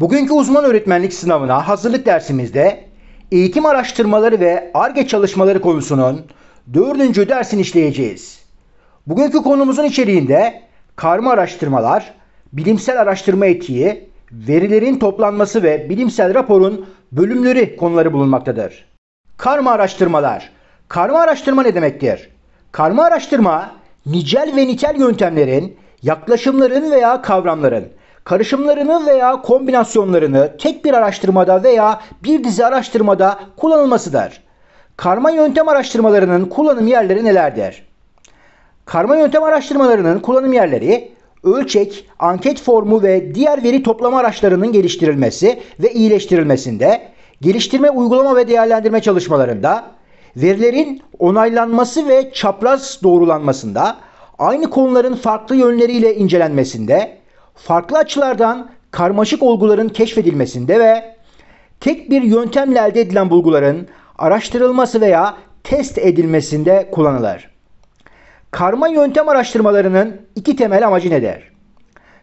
Bugünkü uzman öğretmenlik sınavına hazırlık dersimizde eğitim araştırmaları ve ARGE çalışmaları konusunun dördüncü dersini işleyeceğiz. Bugünkü konumuzun içeriğinde karma araştırmalar, bilimsel araştırma etiği, verilerin toplanması ve bilimsel raporun bölümleri konuları bulunmaktadır. Karma araştırmalar. Karma araştırma ne demektir? Karma araştırma nicel ve nitel yöntemlerin, yaklaşımların veya kavramların Karışımlarını veya kombinasyonlarını tek bir araştırmada veya bir dizi araştırmada kullanılması der. Karma yöntem araştırmalarının kullanım yerleri nelerdir? Karma yöntem araştırmalarının kullanım yerleri ölçek, anket formu ve diğer veri toplama araçlarının geliştirilmesi ve iyileştirilmesinde, geliştirme, uygulama ve değerlendirme çalışmalarında, verilerin onaylanması ve çapraz doğrulanmasında, aynı konuların farklı yönleriyle incelenmesinde, farklı açılardan karmaşık olguların keşfedilmesinde ve tek bir yöntemle elde edilen bulguların araştırılması veya test edilmesinde kullanılır. Karma yöntem araştırmalarının iki temel amacı nedir?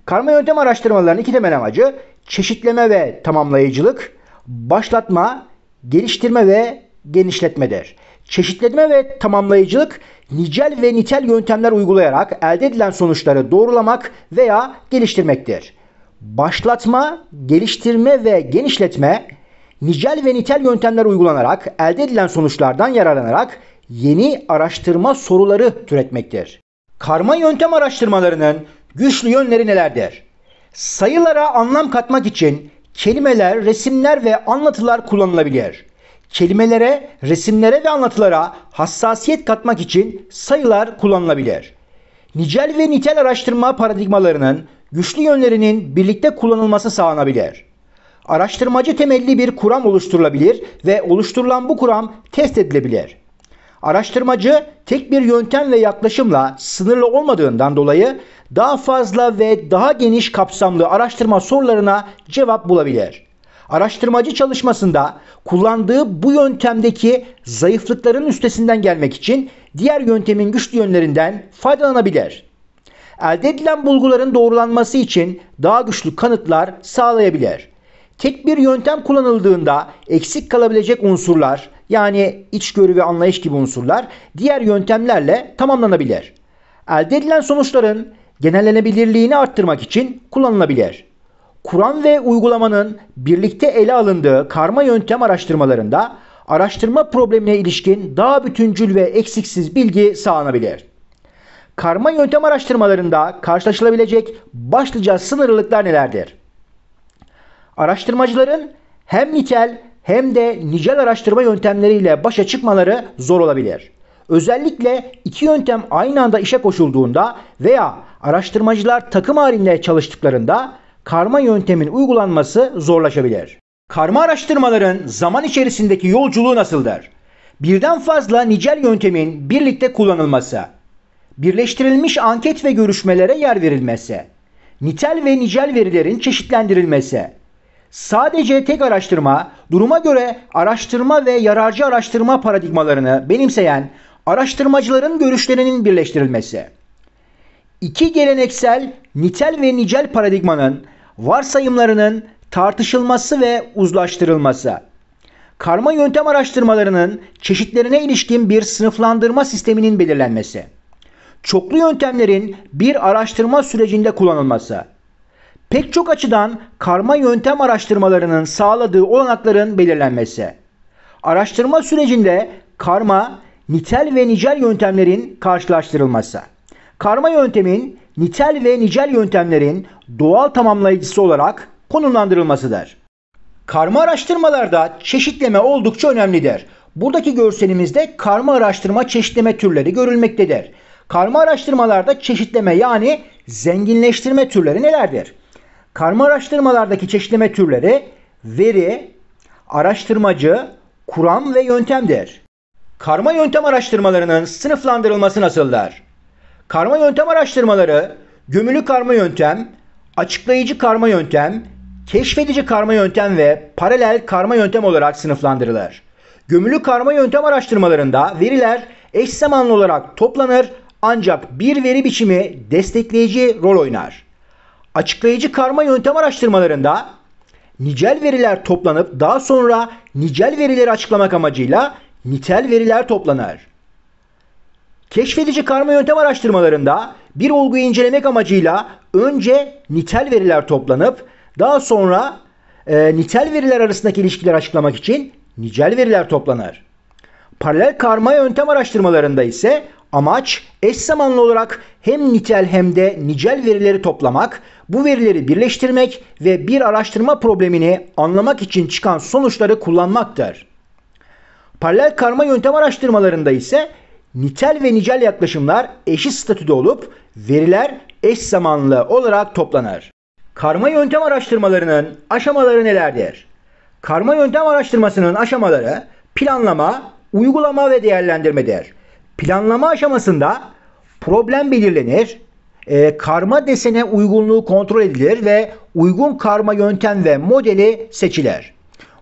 Karma yöntem araştırmalarının iki temel amacı çeşitleme ve tamamlayıcılık, başlatma, geliştirme ve genişletmedir. Çeşitleme ve tamamlayıcılık nicel ve nitel yöntemler uygulayarak elde edilen sonuçları doğrulamak veya geliştirmektir. Başlatma, geliştirme ve genişletme nicel ve nitel yöntemler uygulanarak elde edilen sonuçlardan yararlanarak yeni araştırma soruları türetmektir. Karma yöntem araştırmalarının güçlü yönleri nelerdir? Sayılara anlam katmak için kelimeler, resimler ve anlatılar kullanılabilir kelimelere, resimlere ve anlatılara hassasiyet katmak için sayılar kullanılabilir. Nicel ve nitel araştırma paradigmalarının güçlü yönlerinin birlikte kullanılması sağlanabilir. Araştırmacı temelli bir kuram oluşturulabilir ve oluşturulan bu kuram test edilebilir. Araştırmacı tek bir yöntem ve yaklaşımla sınırlı olmadığından dolayı daha fazla ve daha geniş kapsamlı araştırma sorularına cevap bulabilir. Araştırmacı çalışmasında kullandığı bu yöntemdeki zayıflıkların üstesinden gelmek için diğer yöntemin güçlü yönlerinden faydalanabilir. Elde edilen bulguların doğrulanması için daha güçlü kanıtlar sağlayabilir. Tek bir yöntem kullanıldığında eksik kalabilecek unsurlar yani içgörü ve anlayış gibi unsurlar diğer yöntemlerle tamamlanabilir. Elde edilen sonuçların genellenebilirliğini arttırmak için kullanılabilir. Kur'an ve uygulamanın birlikte ele alındığı karma yöntem araştırmalarında araştırma problemine ilişkin daha bütüncül ve eksiksiz bilgi sağlanabilir. Karma yöntem araştırmalarında karşılaşılabilecek başlıca sınırlılıklar nelerdir? Araştırmacıların hem nitel hem de nicel araştırma yöntemleriyle başa çıkmaları zor olabilir. Özellikle iki yöntem aynı anda işe koşulduğunda veya araştırmacılar takım halinde çalıştıklarında karma yöntemin uygulanması zorlaşabilir. Karma araştırmaların zaman içerisindeki yolculuğu nasıldır? Birden fazla nicel yöntemin birlikte kullanılması, birleştirilmiş anket ve görüşmelere yer verilmesi, nitel ve nicel verilerin çeşitlendirilmesi, sadece tek araştırma, duruma göre araştırma ve yararcı araştırma paradigmalarını benimseyen araştırmacıların görüşlerinin birleştirilmesi. İki geleneksel nitel ve nicel paradigmanın varsayımlarının tartışılması ve uzlaştırılması. Karma yöntem araştırmalarının çeşitlerine ilişkin bir sınıflandırma sisteminin belirlenmesi. Çoklu yöntemlerin bir araştırma sürecinde kullanılması. Pek çok açıdan karma yöntem araştırmalarının sağladığı olanakların belirlenmesi. Araştırma sürecinde karma, nitel ve nicel yöntemlerin karşılaştırılması. Karma yöntemin nitel ve nicel yöntemlerin doğal tamamlayıcısı olarak konumlandırılmasıdır. Karma araştırmalarda çeşitleme oldukça önemlidir. Buradaki görselimizde karma araştırma çeşitleme türleri görülmektedir. Karma araştırmalarda çeşitleme yani zenginleştirme türleri nelerdir? Karma araştırmalardaki çeşitleme türleri veri, araştırmacı, kuram ve yöntemdir. Karma yöntem araştırmalarının sınıflandırılması nasıldır? Karma yöntem araştırmaları, gömülü karma yöntem, açıklayıcı karma yöntem, keşfedici karma yöntem ve paralel karma yöntem olarak sınıflandırılır. Gömülü karma yöntem araştırmalarında veriler eş zamanlı olarak toplanır ancak bir veri biçimi destekleyici rol oynar. Açıklayıcı karma yöntem araştırmalarında nicel veriler toplanıp daha sonra nicel verileri açıklamak amacıyla nitel veriler toplanır. Keşfedici karma yöntem araştırmalarında bir olguyu incelemek amacıyla önce nitel veriler toplanıp daha sonra e, nitel veriler arasındaki ilişkiler açıklamak için nicel veriler toplanır. Paralel karma yöntem araştırmalarında ise amaç eş zamanlı olarak hem nitel hem de nicel verileri toplamak, bu verileri birleştirmek ve bir araştırma problemini anlamak için çıkan sonuçları kullanmaktır. Paralel karma yöntem araştırmalarında ise nitel ve nicel yaklaşımlar eşit statüde olup veriler eş zamanlı olarak toplanır. Karma yöntem araştırmalarının aşamaları nelerdir? Karma yöntem araştırmasının aşamaları planlama, uygulama ve değerlendirmedir. Planlama aşamasında problem belirlenir, e, karma desene uygunluğu kontrol edilir ve uygun karma yöntem ve modeli seçilir.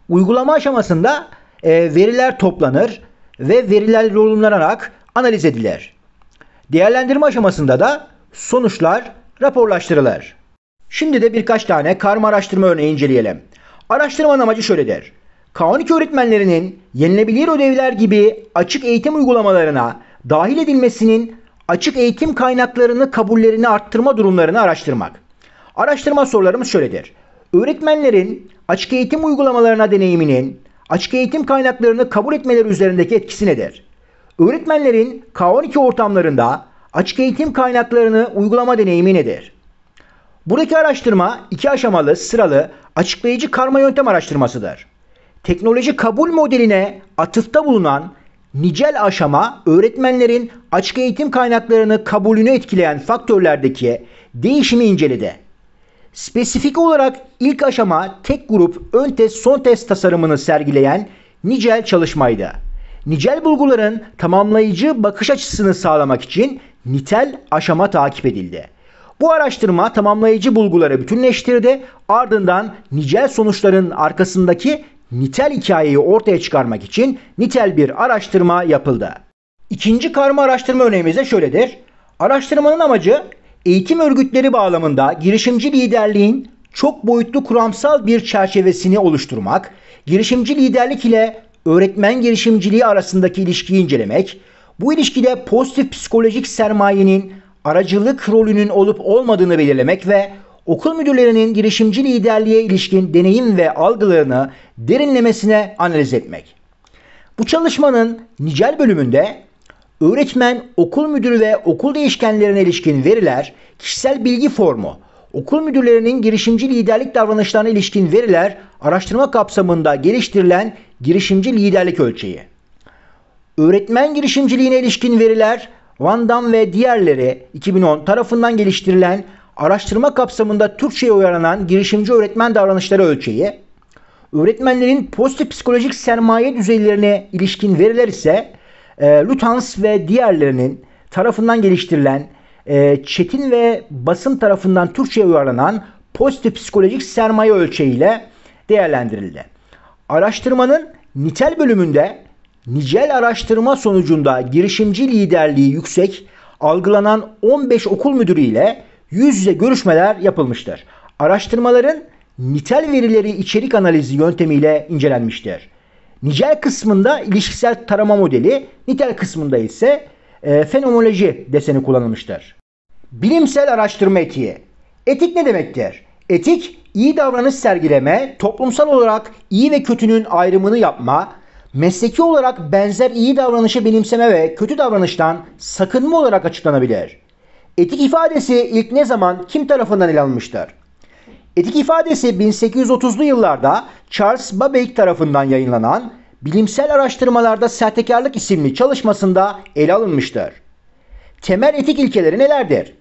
Uygulama aşamasında e, veriler toplanır ve veriler yorumlanarak analiz edilir. Değerlendirme aşamasında da sonuçlar raporlaştırılır. Şimdi de birkaç tane karma araştırma örneği inceleyelim. Araştırmanın amacı şöyledir. K12 öğretmenlerinin yenilebilir ödevler gibi açık eğitim uygulamalarına dahil edilmesinin açık eğitim kaynaklarını kabullerini arttırma durumlarını araştırmak. Araştırma sorularımız şöyledir. Öğretmenlerin açık eğitim uygulamalarına deneyiminin açık eğitim kaynaklarını kabul etmeleri üzerindeki etkisi nedir? Öğretmenlerin K12 ortamlarında açık eğitim kaynaklarını uygulama deneyimi nedir? Buradaki araştırma iki aşamalı, sıralı, açıklayıcı karma yöntem araştırmasıdır. Teknoloji kabul modeline atıfta bulunan nicel aşama öğretmenlerin açık eğitim kaynaklarını kabulünü etkileyen faktörlerdeki değişimi inceledi. Spesifik olarak ilk aşama tek grup ön test son test tasarımını sergileyen nicel çalışmaydı nicel bulguların tamamlayıcı bakış açısını sağlamak için nitel aşama takip edildi. Bu araştırma tamamlayıcı bulguları bütünleştirdi. Ardından nicel sonuçların arkasındaki nitel hikayeyi ortaya çıkarmak için nitel bir araştırma yapıldı. İkinci karma araştırma örneğimiz de şöyledir. Araştırmanın amacı eğitim örgütleri bağlamında girişimci liderliğin çok boyutlu kuramsal bir çerçevesini oluşturmak, girişimci liderlik ile öğretmen girişimciliği arasındaki ilişkiyi incelemek, bu ilişkide pozitif psikolojik sermayenin aracılık rolünün olup olmadığını belirlemek ve okul müdürlerinin girişimci liderliğe ilişkin deneyim ve algılarını derinlemesine analiz etmek. Bu çalışmanın nicel bölümünde öğretmen, okul müdürü ve okul değişkenlerine ilişkin veriler, kişisel bilgi formu, okul müdürlerinin girişimci liderlik davranışlarına ilişkin veriler araştırma kapsamında geliştirilen girişimci liderlik ölçeği. Öğretmen girişimciliğine ilişkin veriler Van Dam ve diğerleri 2010 tarafından geliştirilen araştırma kapsamında Türkçe'ye uyarlanan girişimci öğretmen davranışları ölçeği, öğretmenlerin pozitif psikolojik sermaye düzeylerine ilişkin veriler ise e, Lutans ve diğerlerinin tarafından geliştirilen ee, çetin ve basın tarafından Türkçe'ye uyarlanan pozitif psikolojik sermaye ölçeğiyle değerlendirildi. Araştırmanın nitel bölümünde nicel araştırma sonucunda girişimci liderliği yüksek algılanan 15 okul müdürü ile yüz yüze görüşmeler yapılmıştır. Araştırmaların nitel verileri içerik analizi yöntemiyle incelenmiştir. Nicel kısmında ilişkisel tarama modeli, nitel kısmında ise e, fenomenoloji deseni kullanılmıştır. Bilimsel araştırma etiği. Etik ne demektir? Etik, iyi davranış sergileme, toplumsal olarak iyi ve kötünün ayrımını yapma, mesleki olarak benzer iyi davranışı benimseme ve kötü davranıştan sakınma olarak açıklanabilir. Etik ifadesi ilk ne zaman kim tarafından ele alınmıştır? Etik ifadesi 1830'lu yıllarda Charles Babbage tarafından yayınlanan Bilimsel Araştırmalarda Sertekarlık isimli çalışmasında ele alınmıştır. Temel etik ilkeleri nelerdir?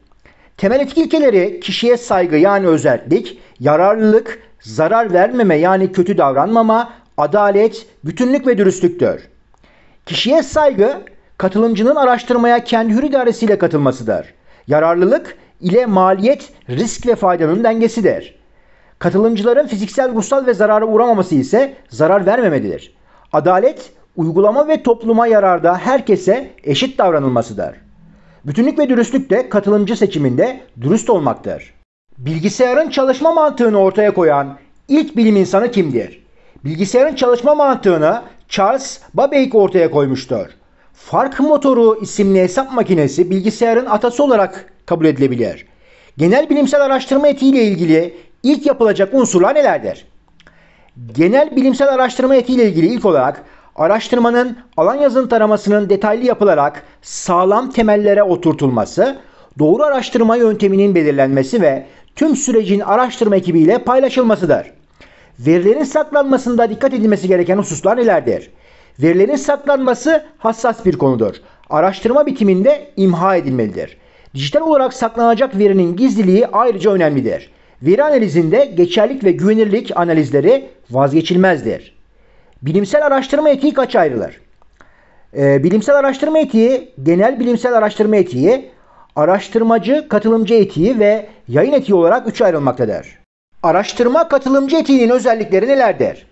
Temel etki ilkeleri kişiye saygı yani özellik, yararlılık, zarar vermeme yani kötü davranmama, adalet, bütünlük ve dürüstlüktür. Kişiye saygı katılımcının araştırmaya kendi hür idaresiyle katılmasıdır. Yararlılık ile maliyet, risk ve faydanın dengesidir. Katılımcıların fiziksel, ruhsal ve zarara uğramaması ise zarar vermemelidir. Adalet, uygulama ve topluma yararda herkese eşit davranılmasıdır. Bütünlük ve dürüstlük de katılımcı seçiminde dürüst olmaktır. Bilgisayarın çalışma mantığını ortaya koyan ilk bilim insanı kimdir? Bilgisayarın çalışma mantığını Charles Babbage ortaya koymuştur. Fark motoru isimli hesap makinesi bilgisayarın atası olarak kabul edilebilir. Genel bilimsel araştırma etiğiyle ilgili ilk yapılacak unsurlar nelerdir? Genel bilimsel araştırma etiğiyle ilgili ilk olarak Araştırmanın alan yazın taramasının detaylı yapılarak sağlam temellere oturtulması, doğru araştırma yönteminin belirlenmesi ve tüm sürecin araştırma ekibiyle paylaşılmasıdır. Verilerin saklanmasında dikkat edilmesi gereken hususlar nelerdir? Verilerin saklanması hassas bir konudur. Araştırma bitiminde imha edilmelidir. Dijital olarak saklanacak verinin gizliliği ayrıca önemlidir. Veri analizinde geçerlik ve güvenirlik analizleri vazgeçilmezdir. Bilimsel araştırma etiği kaç ayrılır? Ee, bilimsel araştırma etiği, genel bilimsel araştırma etiği, araştırmacı katılımcı etiği ve yayın etiği olarak üç ayrılmaktadır. Araştırma katılımcı etiğinin özellikleri nelerdir?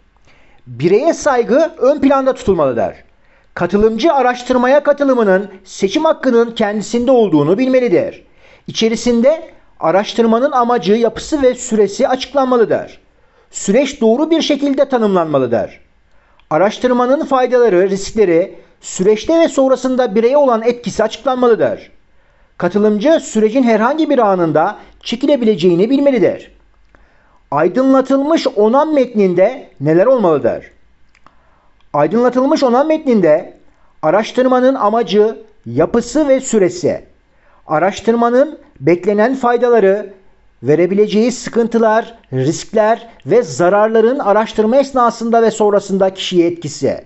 Bireye saygı ön planda tutulmalıdır. Katılımcı araştırmaya katılımının seçim hakkının kendisinde olduğunu bilmelidir. İçerisinde araştırmanın amacı, yapısı ve süresi açıklanmalıdır. Süreç doğru bir şekilde tanımlanmalıdır. Araştırmanın faydaları, riskleri, süreçte ve sonrasında bireye olan etkisi açıklanmalıdır. Katılımcı sürecin herhangi bir anında çekilebileceğini bilmelidir. Aydınlatılmış onan metninde neler olmalıdır? Aydınlatılmış onan metninde araştırmanın amacı, yapısı ve süresi, araştırmanın beklenen faydaları, verebileceği sıkıntılar, riskler ve zararların araştırma esnasında ve sonrasında kişiye etkisi.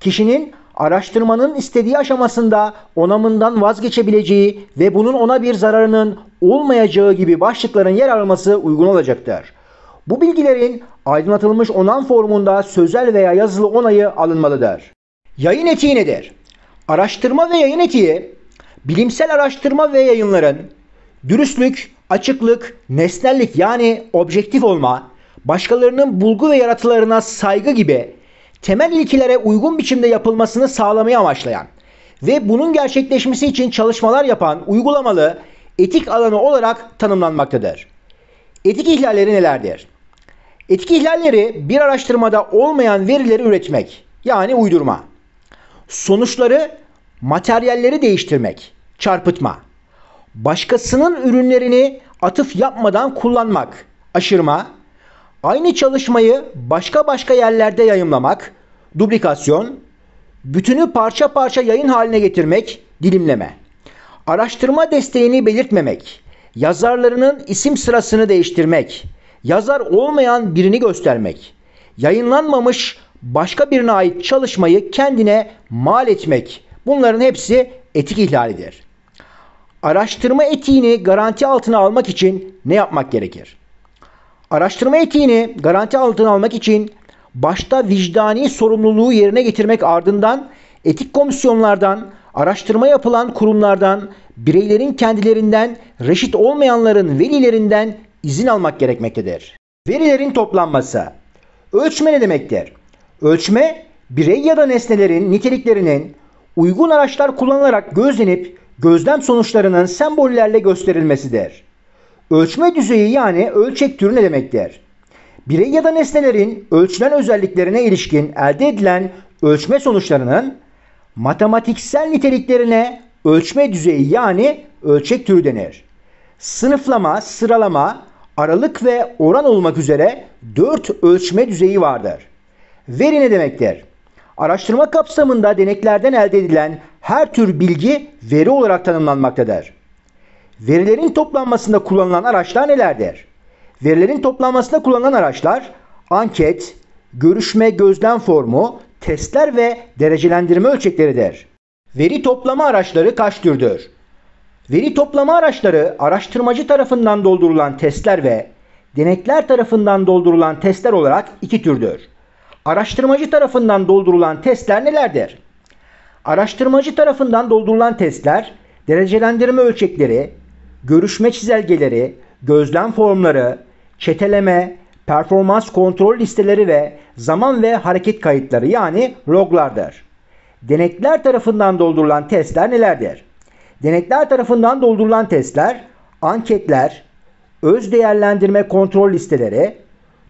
Kişinin araştırmanın istediği aşamasında onamından vazgeçebileceği ve bunun ona bir zararının olmayacağı gibi başlıkların yer alması uygun olacaktır. Bu bilgilerin aydınlatılmış onam formunda sözel veya yazılı onayı alınmalıdır. Yayın etiği nedir? Araştırma ve yayın etiği, bilimsel araştırma ve yayınların dürüstlük, açıklık, nesnellik yani objektif olma, başkalarının bulgu ve yaratılarına saygı gibi temel ilkelere uygun biçimde yapılmasını sağlamayı amaçlayan ve bunun gerçekleşmesi için çalışmalar yapan uygulamalı etik alanı olarak tanımlanmaktadır. Etik ihlalleri nelerdir? Etik ihlalleri bir araştırmada olmayan verileri üretmek yani uydurma. Sonuçları materyalleri değiştirmek, çarpıtma başkasının ürünlerini atıf yapmadan kullanmak, aşırma, aynı çalışmayı başka başka yerlerde yayımlamak, duplikasyon, bütünü parça parça yayın haline getirmek, dilimleme, araştırma desteğini belirtmemek, yazarlarının isim sırasını değiştirmek, yazar olmayan birini göstermek, yayınlanmamış başka birine ait çalışmayı kendine mal etmek bunların hepsi etik ihlalidir. Araştırma etiğini garanti altına almak için ne yapmak gerekir? Araştırma etiğini garanti altına almak için başta vicdani sorumluluğu yerine getirmek ardından etik komisyonlardan, araştırma yapılan kurumlardan, bireylerin kendilerinden, reşit olmayanların velilerinden izin almak gerekmektedir. Verilerin toplanması. Ölçme ne demektir? Ölçme, birey ya da nesnelerin niteliklerinin uygun araçlar kullanılarak gözlenip gözlem sonuçlarının sembollerle gösterilmesidir. Ölçme düzeyi yani ölçek türü ne demektir? Birey ya da nesnelerin ölçülen özelliklerine ilişkin elde edilen ölçme sonuçlarının matematiksel niteliklerine ölçme düzeyi yani ölçek türü denir. Sınıflama, sıralama, aralık ve oran olmak üzere 4 ölçme düzeyi vardır. Veri ne demektir? araştırma kapsamında deneklerden elde edilen her tür bilgi veri olarak tanımlanmaktadır. Verilerin toplanmasında kullanılan araçlar nelerdir? Verilerin toplanmasında kullanılan araçlar anket, görüşme gözlem formu, testler ve derecelendirme ölçekleridir. Veri toplama araçları kaç türdür? Veri toplama araçları araştırmacı tarafından doldurulan testler ve denekler tarafından doldurulan testler olarak iki türdür. Araştırmacı tarafından doldurulan testler nelerdir? Araştırmacı tarafından doldurulan testler derecelendirme ölçekleri, görüşme çizelgeleri, gözlem formları, çeteleme, performans kontrol listeleri ve zaman ve hareket kayıtları yani loglardır. Denekler tarafından doldurulan testler nelerdir? Denekler tarafından doldurulan testler anketler, öz değerlendirme kontrol listeleri,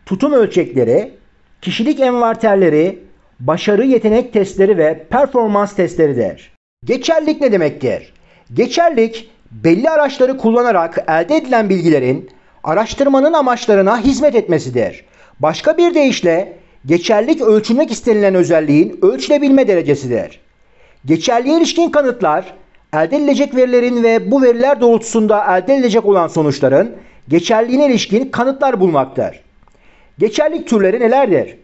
tutum ölçekleri, kişilik envanterleri, başarı yetenek testleri ve performans testleridir. Geçerlik ne demektir? Geçerlik belli araçları kullanarak elde edilen bilgilerin araştırmanın amaçlarına hizmet etmesidir. Başka bir deyişle geçerlik ölçülmek istenilen özelliğin ölçülebilme derecesidir. Geçerliğe ilişkin kanıtlar elde edilecek verilerin ve bu veriler doğrultusunda elde edilecek olan sonuçların geçerliğine ilişkin kanıtlar bulmaktır. Geçerlik türleri nelerdir?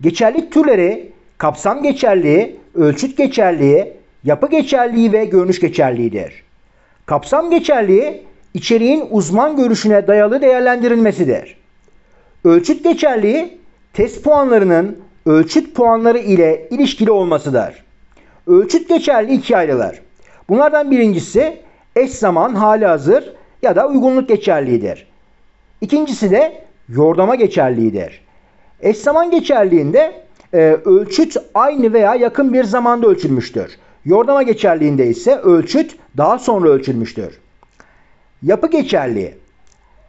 Geçerlik türleri kapsam geçerliği, ölçüt geçerliği, yapı geçerliği ve görünüş geçerliğidir. Kapsam geçerliği içeriğin uzman görüşüne dayalı değerlendirilmesidir. Ölçüt geçerliği test puanlarının ölçüt puanları ile ilişkili olmasıdır. Ölçüt geçerli iki ayrılır. Bunlardan birincisi eş zaman hali hazır ya da uygunluk geçerliğidir. İkincisi de yordama geçerliğidir. Eş zaman geçerliğinde e, ölçüt aynı veya yakın bir zamanda ölçülmüştür. Yordama geçerliğinde ise ölçüt daha sonra ölçülmüştür. Yapı geçerliği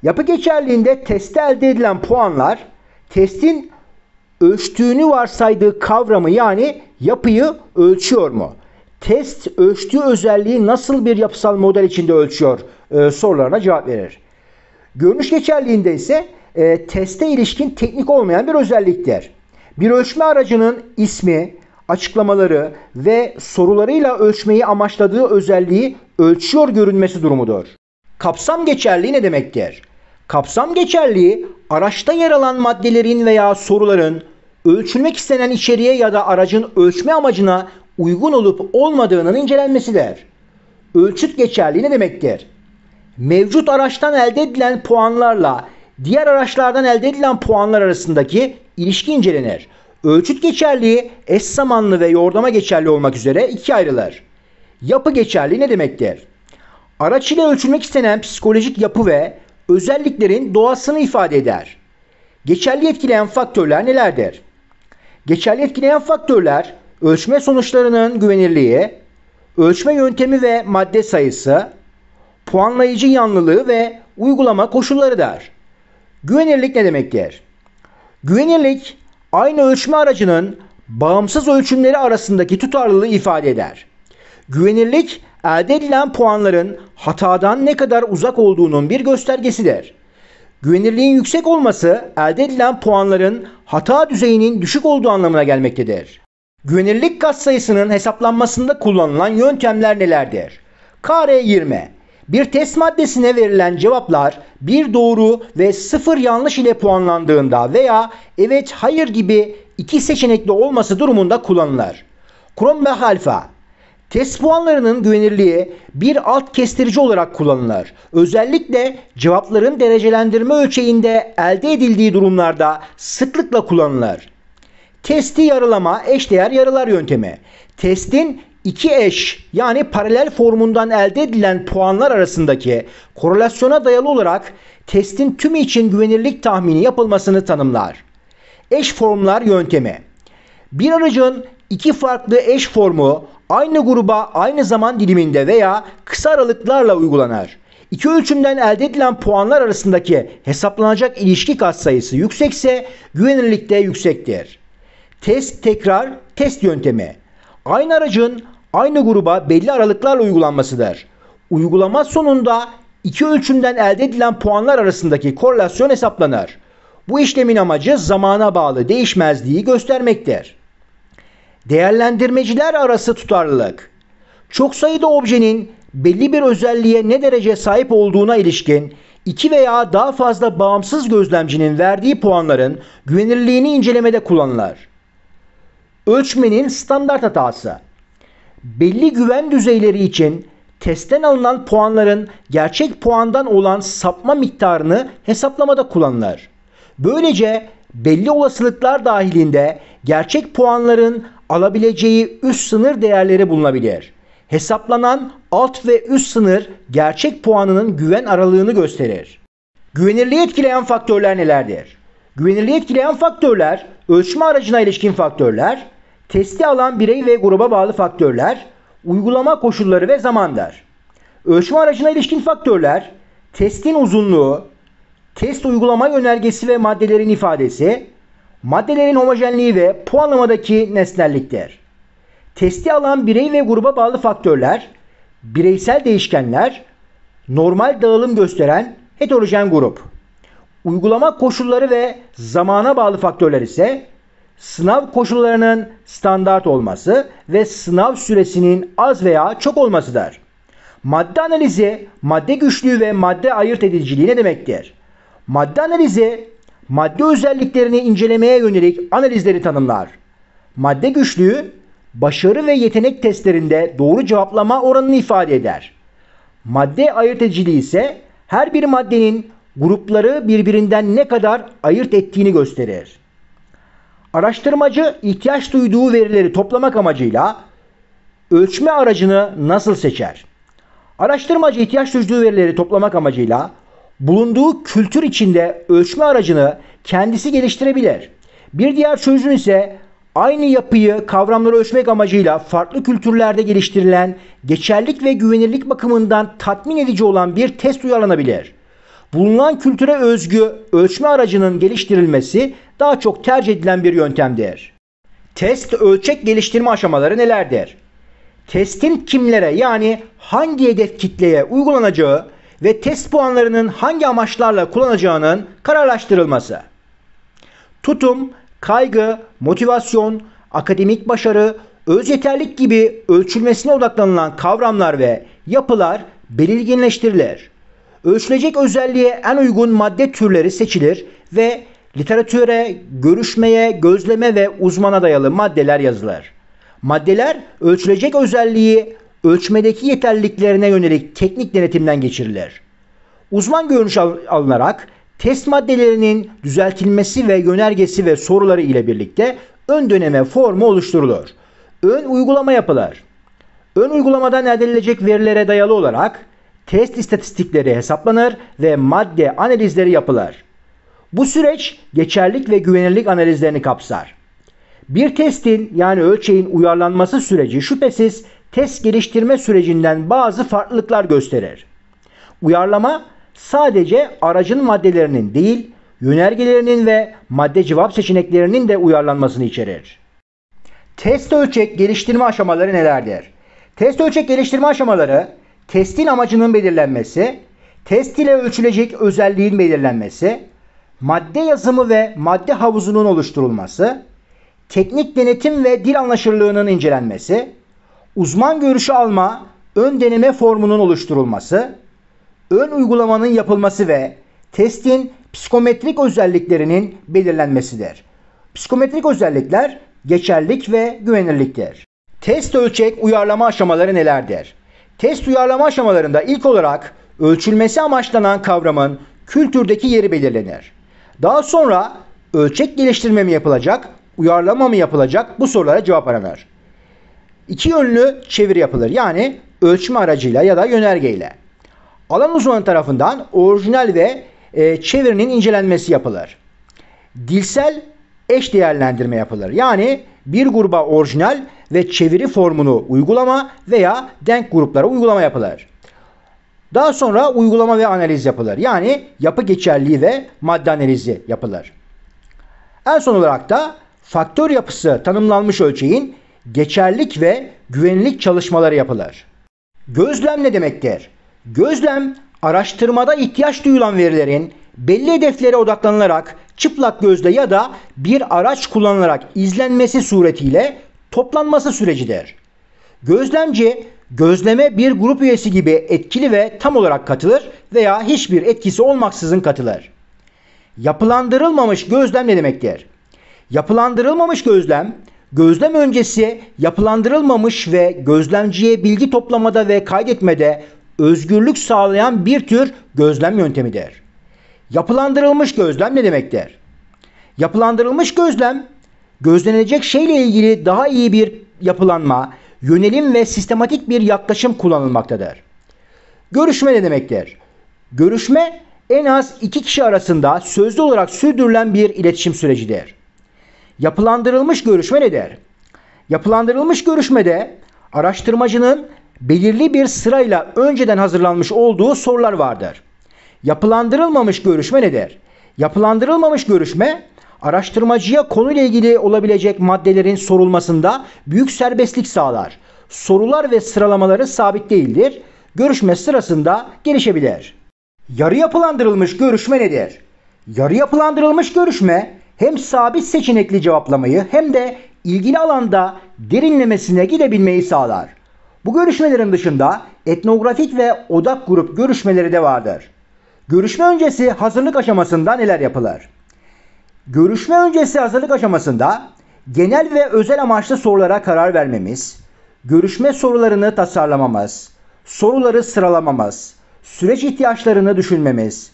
Yapı geçerliğinde testte elde edilen puanlar testin ölçtüğünü varsaydığı kavramı yani yapıyı ölçüyor mu? Test ölçtüğü özelliği nasıl bir yapısal model içinde ölçüyor e, sorularına cevap verir. Görünüş geçerliğinde ise e, teste ilişkin teknik olmayan bir özelliktir. Bir ölçme aracının ismi, açıklamaları ve sorularıyla ölçmeyi amaçladığı özelliği ölçüyor görünmesi durumudur. Kapsam geçerliği ne demektir? Kapsam geçerliği araçta yer alan maddelerin veya soruların ölçülmek istenen içeriğe ya da aracın ölçme amacına uygun olup olmadığının incelenmesidir. Ölçüt geçerliği ne demektir? Mevcut araçtan elde edilen puanlarla diğer araçlardan elde edilen puanlar arasındaki ilişki incelenir. Ölçüt geçerliği eş zamanlı ve yordama geçerli olmak üzere ikiye ayrılır. Yapı geçerliği ne demektir? Araç ile ölçülmek istenen psikolojik yapı ve özelliklerin doğasını ifade eder. Geçerli etkileyen faktörler nelerdir? Geçerli etkileyen faktörler ölçme sonuçlarının güvenirliği, ölçme yöntemi ve madde sayısı, puanlayıcı yanlılığı ve uygulama koşullarıdır. Güvenirlik ne demek diğer? Güvenirlik aynı ölçme aracının bağımsız ölçümleri arasındaki tutarlılığı ifade eder. Güvenirlik elde edilen puanların hatadan ne kadar uzak olduğunun bir göstergesidir. Güvenirliğin yüksek olması elde edilen puanların hata düzeyinin düşük olduğu anlamına gelmektedir. Güvenirlik katsayısının hesaplanmasında kullanılan yöntemler nelerdir? Kare 20 bir test maddesine verilen cevaplar bir doğru ve sıfır yanlış ile puanlandığında veya evet hayır gibi iki seçenekli olması durumunda kullanılır. ve alfa Test puanlarının güvenirliği bir alt kestirici olarak kullanılır. Özellikle cevapların derecelendirme ölçeğinde elde edildiği durumlarda sıklıkla kullanılır. Testi yarılama eşdeğer yarılar yöntemi. Testin iki eş yani paralel formundan elde edilen puanlar arasındaki korelasyona dayalı olarak testin tümü için güvenirlik tahmini yapılmasını tanımlar. Eş formlar yöntemi. Bir aracın iki farklı eş formu aynı gruba aynı zaman diliminde veya kısa aralıklarla uygulanır. İki ölçümden elde edilen puanlar arasındaki hesaplanacak ilişki katsayısı yüksekse güvenirlik de yüksektir. Test tekrar test yöntemi. Aynı aracın aynı gruba belli aralıklarla uygulanmasıdır. Uygulama sonunda iki ölçümden elde edilen puanlar arasındaki korelasyon hesaplanır. Bu işlemin amacı zamana bağlı değişmezliği göstermektir. Değerlendirmeciler arası tutarlılık Çok sayıda objenin belli bir özelliğe ne derece sahip olduğuna ilişkin iki veya daha fazla bağımsız gözlemcinin verdiği puanların güvenirliğini incelemede kullanılır. Ölçmenin standart hatası belli güven düzeyleri için testten alınan puanların gerçek puandan olan sapma miktarını hesaplamada kullanılır. Böylece belli olasılıklar dahilinde gerçek puanların alabileceği üst sınır değerleri bulunabilir. Hesaplanan alt ve üst sınır gerçek puanının güven aralığını gösterir. Güvenirliği etkileyen faktörler nelerdir? Güvenirliği etkileyen faktörler ölçme aracına ilişkin faktörler, Testi alan birey ve gruba bağlı faktörler, uygulama koşulları ve zaman der. Ölçme aracına ilişkin faktörler, testin uzunluğu, test uygulama önergesi ve maddelerin ifadesi, maddelerin homojenliği ve puanlamadaki nesnelliktir. Testi alan birey ve gruba bağlı faktörler, bireysel değişkenler, normal dağılım gösteren heterojen grup. Uygulama koşulları ve zamana bağlı faktörler ise sınav koşullarının standart olması ve sınav süresinin az veya çok olmasıdır. Madde analizi, madde güçlüğü ve madde ayırt ediciliği ne demektir? Madde analizi, madde özelliklerini incelemeye yönelik analizleri tanımlar. Madde güçlüğü, başarı ve yetenek testlerinde doğru cevaplama oranını ifade eder. Madde ayırt ediciliği ise her bir maddenin grupları birbirinden ne kadar ayırt ettiğini gösterir. Araştırmacı ihtiyaç duyduğu verileri toplamak amacıyla ölçme aracını nasıl seçer? Araştırmacı ihtiyaç duyduğu verileri toplamak amacıyla bulunduğu kültür içinde ölçme aracını kendisi geliştirebilir. Bir diğer çözüm ise aynı yapıyı kavramları ölçmek amacıyla farklı kültürlerde geliştirilen geçerlik ve güvenirlik bakımından tatmin edici olan bir test uyarlanabilir. Bulunan kültüre özgü ölçme aracının geliştirilmesi daha çok tercih edilen bir yöntemdir. Test ölçek geliştirme aşamaları nelerdir? Testin kimlere yani hangi hedef kitleye uygulanacağı ve test puanlarının hangi amaçlarla kullanacağının kararlaştırılması. Tutum, kaygı, motivasyon, akademik başarı, öz yeterlik gibi ölçülmesine odaklanılan kavramlar ve yapılar belirginleştirilir. Ölçülecek özelliğe en uygun madde türleri seçilir ve Literatüre, görüşmeye, gözleme ve uzmana dayalı maddeler yazılır. Maddeler ölçülecek özelliği ölçmedeki yeterliliklerine yönelik teknik denetimden geçirilir. Uzman görünüş alınarak test maddelerinin düzeltilmesi ve yönergesi ve soruları ile birlikte ön döneme formu oluşturulur. Ön uygulama yapılır. Ön uygulamadan elde edilecek verilere dayalı olarak test istatistikleri hesaplanır ve madde analizleri yapılır. Bu süreç geçerlik ve güvenirlik analizlerini kapsar. Bir testin yani ölçeğin uyarlanması süreci şüphesiz test geliştirme sürecinden bazı farklılıklar gösterir. Uyarlama sadece aracın maddelerinin değil, yönergelerinin ve madde cevap seçeneklerinin de uyarlanmasını içerir. Test ölçek geliştirme aşamaları nelerdir? Test ölçek geliştirme aşamaları testin amacının belirlenmesi, test ile ölçülecek özelliğin belirlenmesi, madde yazımı ve madde havuzunun oluşturulması, teknik denetim ve dil anlaşırlığının incelenmesi, uzman görüşü alma, ön deneme formunun oluşturulması, ön uygulamanın yapılması ve testin psikometrik özelliklerinin belirlenmesidir. Psikometrik özellikler geçerlik ve güvenirliktir. Test ölçek uyarlama aşamaları nelerdir? Test uyarlama aşamalarında ilk olarak ölçülmesi amaçlanan kavramın kültürdeki yeri belirlenir. Daha sonra ölçek geliştirme mi yapılacak, uyarlama mı yapılacak bu sorulara cevap aranır. İki yönlü çeviri yapılır. Yani ölçme aracıyla ya da yönergeyle. Alan uzmanı tarafından orijinal ve e, çevirinin incelenmesi yapılır. Dilsel eş değerlendirme yapılır. Yani bir gruba orijinal ve çeviri formunu uygulama veya denk gruplara uygulama yapılır. Daha sonra uygulama ve analiz yapılır. Yani yapı geçerliği ve madde analizi yapılır. En son olarak da faktör yapısı tanımlanmış ölçeğin geçerlik ve güvenlik çalışmaları yapılır. Gözlem ne demektir? Gözlem araştırmada ihtiyaç duyulan verilerin belli hedeflere odaklanılarak çıplak gözle ya da bir araç kullanılarak izlenmesi suretiyle toplanması sürecidir. Gözlemci Gözleme bir grup üyesi gibi etkili ve tam olarak katılır veya hiçbir etkisi olmaksızın katılır. Yapılandırılmamış gözlem ne demektir? Yapılandırılmamış gözlem, gözlem öncesi yapılandırılmamış ve gözlemciye bilgi toplamada ve kaydetmede özgürlük sağlayan bir tür gözlem yöntemidir. Yapılandırılmış gözlem ne demektir? Yapılandırılmış gözlem, gözlenecek şeyle ilgili daha iyi bir yapılanma, yönelim ve sistematik bir yaklaşım kullanılmaktadır. Görüşme ne demektir? Görüşme en az iki kişi arasında sözlü olarak sürdürülen bir iletişim sürecidir. Yapılandırılmış görüşme nedir? Yapılandırılmış görüşmede araştırmacının belirli bir sırayla önceden hazırlanmış olduğu sorular vardır. Yapılandırılmamış görüşme nedir? Yapılandırılmamış görüşme Araştırmacıya konuyla ilgili olabilecek maddelerin sorulmasında büyük serbestlik sağlar. Sorular ve sıralamaları sabit değildir. Görüşme sırasında gelişebilir. Yarı yapılandırılmış görüşme nedir? Yarı yapılandırılmış görüşme hem sabit seçenekli cevaplamayı hem de ilgili alanda derinlemesine gidebilmeyi sağlar. Bu görüşmelerin dışında etnografik ve odak grup görüşmeleri de vardır. Görüşme öncesi hazırlık aşamasında neler yapılır? Görüşme öncesi hazırlık aşamasında genel ve özel amaçlı sorulara karar vermemiz, görüşme sorularını tasarlamamız, soruları sıralamamız, süreç ihtiyaçlarını düşünmemiz,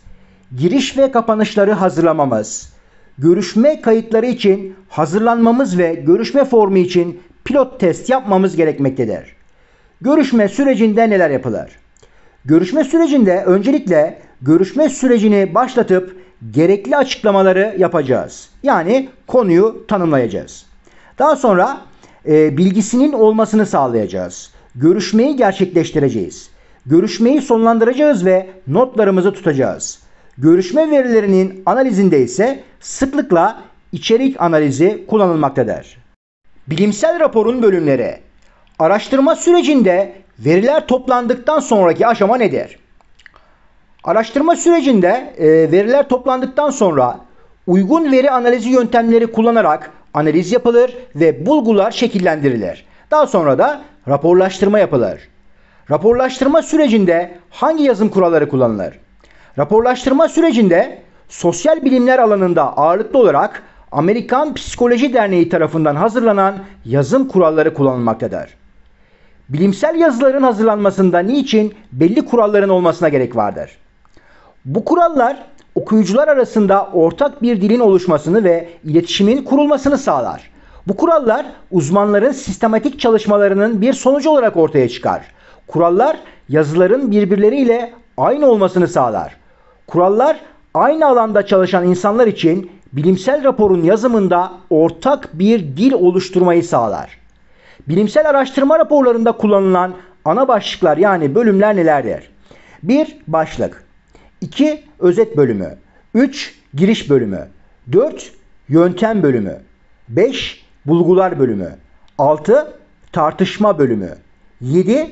giriş ve kapanışları hazırlamamız, görüşme kayıtları için hazırlanmamız ve görüşme formu için pilot test yapmamız gerekmektedir. Görüşme sürecinde neler yapılır? Görüşme sürecinde öncelikle görüşme sürecini başlatıp gerekli açıklamaları yapacağız. Yani konuyu tanımlayacağız. Daha sonra e, bilgisinin olmasını sağlayacağız. Görüşmeyi gerçekleştireceğiz. Görüşmeyi sonlandıracağız ve notlarımızı tutacağız. Görüşme verilerinin analizinde ise sıklıkla içerik analizi kullanılmaktadır. Bilimsel raporun bölümleri Araştırma sürecinde veriler toplandıktan sonraki aşama nedir? Araştırma sürecinde e, veriler toplandıktan sonra uygun veri analizi yöntemleri kullanarak analiz yapılır ve bulgular şekillendirilir. Daha sonra da raporlaştırma yapılır. Raporlaştırma sürecinde hangi yazım kuralları kullanılır? Raporlaştırma sürecinde sosyal bilimler alanında ağırlıklı olarak Amerikan Psikoloji Derneği tarafından hazırlanan yazım kuralları kullanılmaktadır. Bilimsel yazıların hazırlanmasında niçin belli kuralların olmasına gerek vardır? Bu kurallar okuyucular arasında ortak bir dilin oluşmasını ve iletişimin kurulmasını sağlar. Bu kurallar uzmanların sistematik çalışmalarının bir sonucu olarak ortaya çıkar. Kurallar yazıların birbirleriyle aynı olmasını sağlar. Kurallar aynı alanda çalışan insanlar için bilimsel raporun yazımında ortak bir dil oluşturmayı sağlar. Bilimsel araştırma raporlarında kullanılan ana başlıklar yani bölümler nelerdir? Bir Başlık 2. Özet bölümü. 3. Giriş bölümü. 4. Yöntem bölümü. 5. Bulgular bölümü. 6. Tartışma bölümü. 7.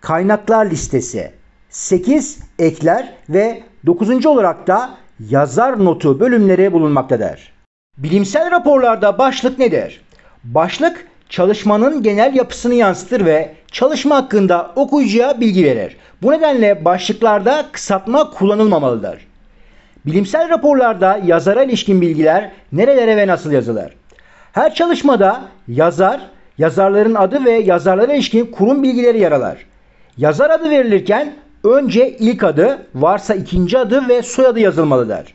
Kaynaklar listesi. 8. Ekler ve 9. olarak da yazar notu bölümleri bulunmaktadır. Bilimsel raporlarda başlık nedir? Başlık çalışmanın genel yapısını yansıtır ve çalışma hakkında okuyucuya bilgi verir. Bu nedenle başlıklarda kısaltma kullanılmamalıdır. Bilimsel raporlarda yazara ilişkin bilgiler nerelere ve nasıl yazılır? Her çalışmada yazar, yazarların adı ve yazarlara ilişkin kurum bilgileri yer alır. Yazar adı verilirken önce ilk adı, varsa ikinci adı ve soyadı yazılmalıdır.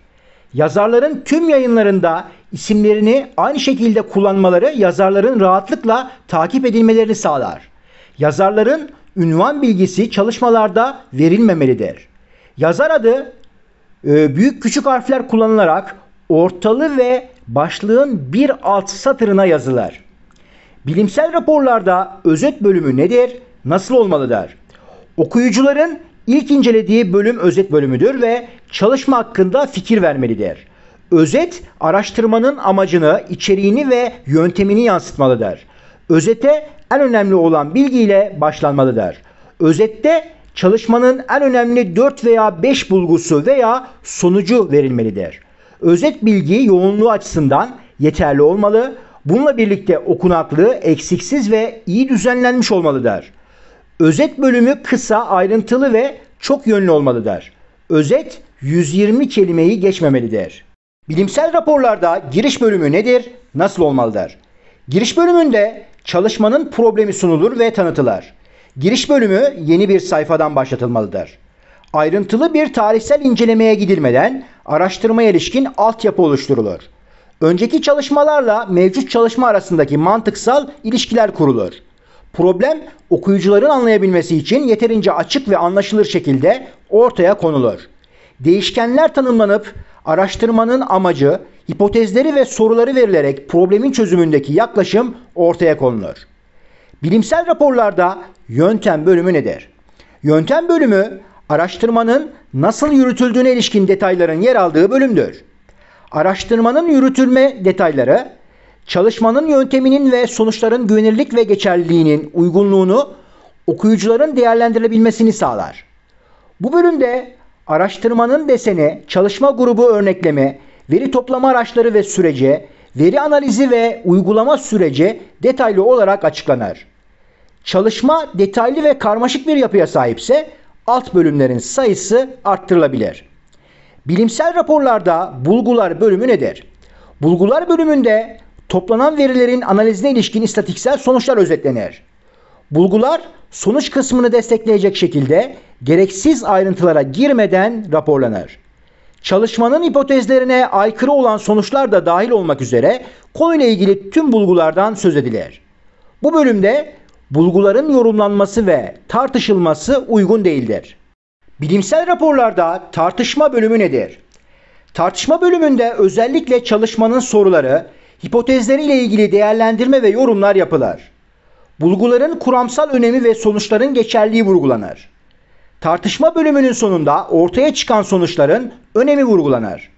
Yazarların tüm yayınlarında isimlerini aynı şekilde kullanmaları yazarların rahatlıkla takip edilmelerini sağlar. Yazarların ünvan bilgisi çalışmalarda verilmemelidir. Yazar adı e, büyük küçük harfler kullanılarak ortalı ve başlığın bir alt satırına yazılır. Bilimsel raporlarda özet bölümü nedir, nasıl olmalıdır? Okuyucuların ilk incelediği bölüm özet bölümüdür ve çalışma hakkında fikir vermelidir. Özet, araştırmanın amacını, içeriğini ve yöntemini yansıtmalıdır. Özete en önemli olan bilgiyle başlanmalı der. Özette çalışmanın en önemli 4 veya 5 bulgusu veya sonucu verilmeli der. Özet bilgi yoğunluğu açısından yeterli olmalı. Bununla birlikte okunaklığı eksiksiz ve iyi düzenlenmiş olmalı der. Özet bölümü kısa, ayrıntılı ve çok yönlü olmalı der. Özet 120 kelimeyi geçmemeli der. Bilimsel raporlarda giriş bölümü nedir, nasıl olmalı der. Giriş bölümünde Çalışmanın problemi sunulur ve tanıtılır. Giriş bölümü yeni bir sayfadan başlatılmalıdır. Ayrıntılı bir tarihsel incelemeye gidilmeden araştırmaya ilişkin altyapı oluşturulur. Önceki çalışmalarla mevcut çalışma arasındaki mantıksal ilişkiler kurulur. Problem okuyucuların anlayabilmesi için yeterince açık ve anlaşılır şekilde ortaya konulur. Değişkenler tanımlanıp araştırmanın amacı, hipotezleri ve soruları verilerek problemin çözümündeki yaklaşım ortaya konulur. Bilimsel raporlarda yöntem bölümü nedir? Yöntem bölümü araştırmanın nasıl yürütüldüğüne ilişkin detayların yer aldığı bölümdür. Araştırmanın yürütülme detayları çalışmanın yönteminin ve sonuçların güvenirlik ve geçerliliğinin uygunluğunu okuyucuların değerlendirebilmesini sağlar. Bu bölümde araştırmanın deseni, çalışma grubu örneklemi, veri toplama araçları ve sürece, veri analizi ve uygulama sürece detaylı olarak açıklanır. Çalışma detaylı ve karmaşık bir yapıya sahipse alt bölümlerin sayısı arttırılabilir. Bilimsel raporlarda bulgular bölümü nedir? Bulgular bölümünde toplanan verilerin analizine ilişkin istatiksel sonuçlar özetlenir. Bulgular sonuç kısmını destekleyecek şekilde gereksiz ayrıntılara girmeden raporlanır çalışmanın hipotezlerine aykırı olan sonuçlar da dahil olmak üzere konuyla ilgili tüm bulgulardan söz edilir. Bu bölümde bulguların yorumlanması ve tartışılması uygun değildir. Bilimsel raporlarda tartışma bölümü nedir? Tartışma bölümünde özellikle çalışmanın soruları, hipotezleriyle ilgili değerlendirme ve yorumlar yapılır. Bulguların kuramsal önemi ve sonuçların geçerliği vurgulanır. Tartışma bölümünün sonunda ortaya çıkan sonuçların önemi vurgulanır.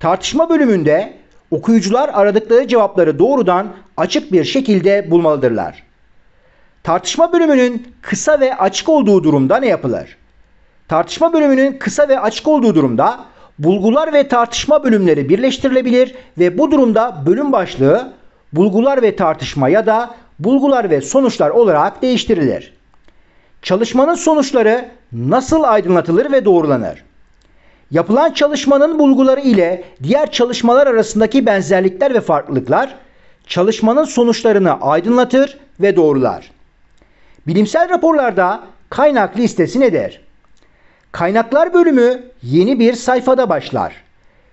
Tartışma bölümünde okuyucular aradıkları cevapları doğrudan açık bir şekilde bulmalıdırlar. Tartışma bölümünün kısa ve açık olduğu durumda ne yapılır? Tartışma bölümünün kısa ve açık olduğu durumda bulgular ve tartışma bölümleri birleştirilebilir ve bu durumda bölüm başlığı bulgular ve tartışma ya da bulgular ve sonuçlar olarak değiştirilir çalışmanın sonuçları nasıl aydınlatılır ve doğrulanır? Yapılan çalışmanın bulguları ile diğer çalışmalar arasındaki benzerlikler ve farklılıklar çalışmanın sonuçlarını aydınlatır ve doğrular. Bilimsel raporlarda kaynak listesi nedir? Kaynaklar bölümü yeni bir sayfada başlar.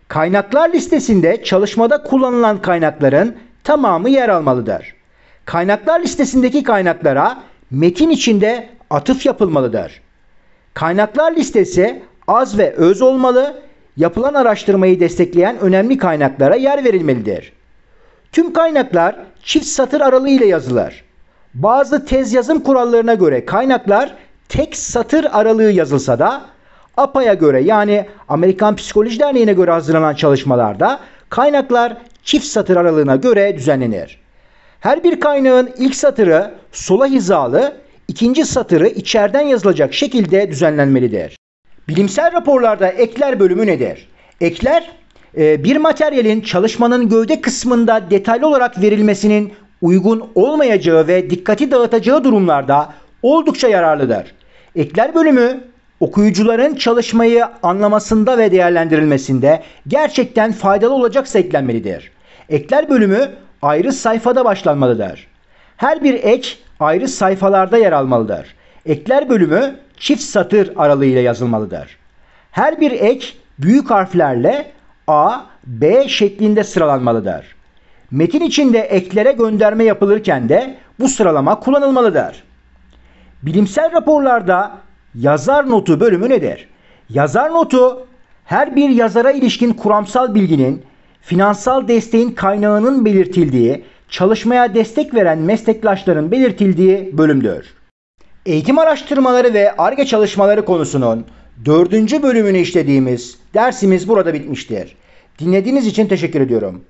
Kaynaklar listesinde çalışmada kullanılan kaynakların tamamı yer almalıdır. Kaynaklar listesindeki kaynaklara metin içinde atıf yapılmalı der. Kaynaklar listesi az ve öz olmalı, yapılan araştırmayı destekleyen önemli kaynaklara yer verilmelidir. Tüm kaynaklar çift satır aralığı ile yazılır. Bazı tez yazım kurallarına göre kaynaklar tek satır aralığı yazılsa da APA'ya göre yani Amerikan Psikoloji Derneği'ne göre hazırlanan çalışmalarda kaynaklar çift satır aralığına göre düzenlenir. Her bir kaynağın ilk satırı sola hizalı, ikinci satırı içeriden yazılacak şekilde düzenlenmelidir. Bilimsel raporlarda ekler bölümü nedir? Ekler e, bir materyalin çalışmanın gövde kısmında detaylı olarak verilmesinin uygun olmayacağı ve dikkati dağıtacağı durumlarda oldukça yararlıdır. Ekler bölümü okuyucuların çalışmayı anlamasında ve değerlendirilmesinde gerçekten faydalı olacaksa eklenmelidir. Ekler bölümü ayrı sayfada başlanmalıdır. Her bir ek ayrı sayfalarda yer almalıdır. Ekler bölümü çift satır aralığıyla yazılmalıdır. Her bir ek büyük harflerle A, B şeklinde sıralanmalıdır. Metin içinde eklere gönderme yapılırken de bu sıralama kullanılmalıdır. Bilimsel raporlarda yazar notu bölümü nedir? Yazar notu her bir yazara ilişkin kuramsal bilginin, finansal desteğin kaynağının belirtildiği çalışmaya destek veren meslektaşların belirtildiği bölümdür. Eğitim araştırmaları ve ARGE çalışmaları konusunun dördüncü bölümünü işlediğimiz dersimiz burada bitmiştir. Dinlediğiniz için teşekkür ediyorum.